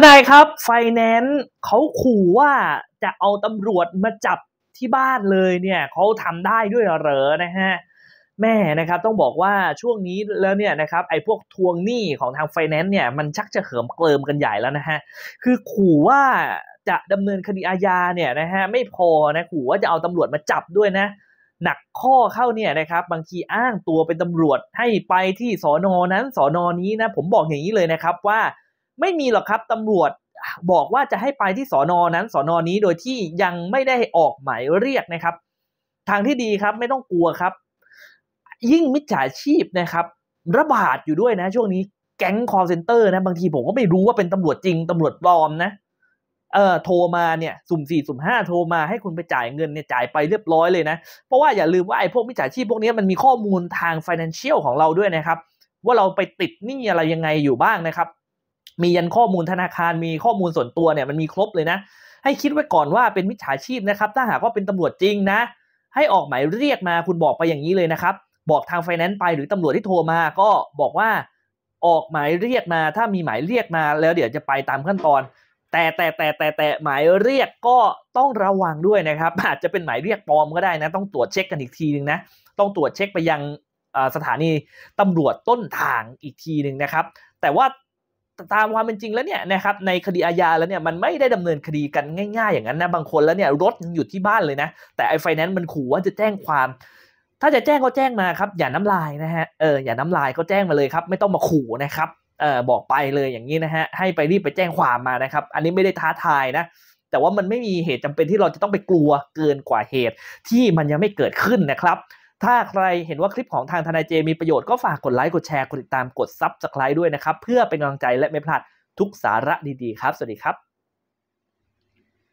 ทนายครับไฟแนนซ์เขาขู่ว่าจะเอาตำรวจมาจับที่บ้านเลยเนี่ยเขาทำได้ด้วยเหรอนะฮะแม่นะครับต้องบอกว่าช่วงนี้แล้วเนี่ยนะครับไอ้พวกทวงหนี้ของทางไฟแนนซ์เนี่ย มันชักจะเขิมเกลิมกันใหญ่แล้วนะฮะคือขู่ว่าจะดำเนินคดีอาญาเนี่ยนะฮะไม่พอนะขู่ว่าจะเอาตำรวจมาจับด้วยนะ หนักข้อเข้าเนี่ยนะครับ บางทีอ้างตัวเป็นตำรวจให้ไปที่สอนอนั้นสอนอนี้นะผมบอกอย่างนี้เลยนะครับว่าไม่มีหรอกครับตำรวจบอกว่าจะให้ไปที่สอนอนั้น สอนอนี้โดยที่ยังไม่ได้ออกหมายเรียกนะครับ ทางที่ดีครับไม่ต้องกลัวครับ ยิ่งมิจฉาชีพนะครับ ระบาดอยู่ด้วยนะ ช่วงนี้แก๊งคอร์เซนเตอร์นะ บางทีผมก็ไม่รู้ว่าเป็นตำรวจจริงตำรวจปลอมนะเอ่อโทรมาเนี่ย สุ่มสี่สุ่มห้าโทรมา ให้คุณไปจ่ายเงินเนี่ย จ่ายไปเรียบร้อยเลยนะเพราะว่าอย่าลืมว่าไอ้พวกมิจฉาชีพพวกนี้มันมีข้อมูลทางฟินแลนเชียลของเราด้วยนะครับ ว่าเราไปติดหนี้อะไรยังไงอยู่บ้างนะครับมียันข้อมูลธนาคารมีข้อมูลส่วนตัวเนี่ยมันมีครบเลยนะ ให้คิดไว้ก่อนว่าเป็นมิจฉาชีพนะครับ ถ้าหากว่าเป็นตำรวจจริงนะ ให้ออกหมายเรียกมาคุณบอกไปอย่างนี้เลยนะครับ บอกทางไฟแนนซ์ไปหรือตำรวจที่โทรมาก็บอกว่าออกหมายเรียกมา ถ้ามีหมายเรียกมา แล้วเดี๋ยวจะไปตามขั้นตอน แต่แต่แต่แต่แต่หมายเรียกก็ต้องระวังด้วยนะครับ อาจจะเป็นหมายเรียกปลอมก็ได้นะ ต้องตรวจเช็คกันอีกทีนึงนะต้องตรวจเช็คไปยังสถานีตำรวจต้นทางอีกทีหนึ่งนะครับ แต่ว่าตามความเป็นจริงแล้วเนี่ยนะครับในคดีอาญาแล้วเนี่ยมันไม่ได้ดำเนินคดีกันง่ายๆอย่างนั้นนะบางคนแล้วเนี่ยรถยังอยู่ที่บ้านเลยนะ แต่ไอ้ไฟแนนซ์มันขู่ว่าจะแจ้งความ ถ้าจะแจ้งก็แจ้งมาครับอย่าน้ำลายนะฮะเอออย่าน้ำลายก็แจ้งมาเลยครับ ไม่ต้องมาขู่นะครับเออบอกไปเลยอย่างนี้นะฮะให้ไปรีบไปแจ้งความมานะครับ อันนี้ไม่ได้ท้าทายนะ แต่ว่ามันไม่มีเหตุจำเป็นที่เราจะต้องไปกลัวเกินกว่าเหตุที่มันยังไม่เกิดขึ้นนะครับถ้าใครเห็นว่าคลิปของทางทนายเจมีประโยชน์ก็ฝากกดไลค์กดแชร์กดติดตามกดซับสไครต์ด้วยนะครับ เพื่อเป็นกำลังใจและไม่พลาดทุกสาระดีๆครับ สวัสดีครับ